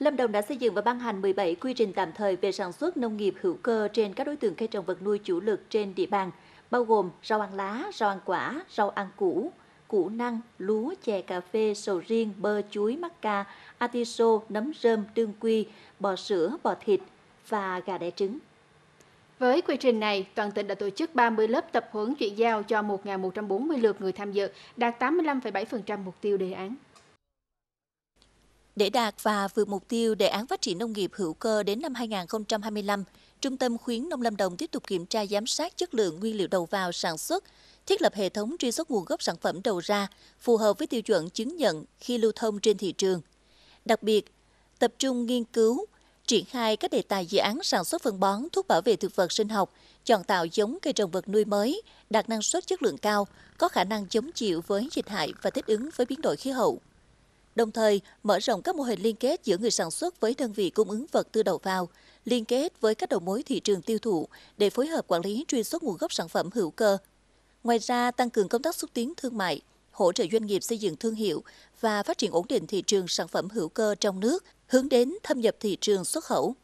Lâm Đồng đã xây dựng và ban hành 17 quy trình tạm thời về sản xuất nông nghiệp hữu cơ trên các đối tượng cây trồng vật nuôi chủ lực trên địa bàn, bao gồm rau ăn lá, rau ăn quả, rau ăn củ, củ năng, lúa, chè, cà phê, sầu riêng, bơ, chuối, mắc ca, atiso, nấm rơm, tương quy, bò sữa, bò thịt và gà đẻ trứng. Với quy trình này, toàn tỉnh đã tổ chức 30 lớp tập huấn chuyển giao cho 1.140 lượt người tham dự, đạt 85,7% mục tiêu đề án. Để đạt và vượt mục tiêu đề án phát triển nông nghiệp hữu cơ đến năm 2025, Trung tâm khuyến nông Lâm Đồng tiếp tục kiểm tra giám sát chất lượng nguyên liệu đầu vào sản xuất, thiết lập hệ thống truy xuất nguồn gốc sản phẩm đầu ra phù hợp với tiêu chuẩn chứng nhận khi lưu thông trên thị trường. Đặc biệt, tập trung nghiên cứu, triển khai các đề tài dự án sản xuất phân bón thuốc bảo vệ thực vật sinh học, chọn tạo giống cây trồng vật nuôi mới, đạt năng suất chất lượng cao, có khả năng chống chịu với dịch hại và thích ứng với biến đổi khí hậu đồng thời mở rộng các mô hình liên kết giữa người sản xuất với đơn vị cung ứng vật tư đầu vào, liên kết với các đầu mối thị trường tiêu thụ để phối hợp quản lý truy xuất nguồn gốc sản phẩm hữu cơ. Ngoài ra, tăng cường công tác xúc tiến thương mại, hỗ trợ doanh nghiệp xây dựng thương hiệu và phát triển ổn định thị trường sản phẩm hữu cơ trong nước, hướng đến thâm nhập thị trường xuất khẩu.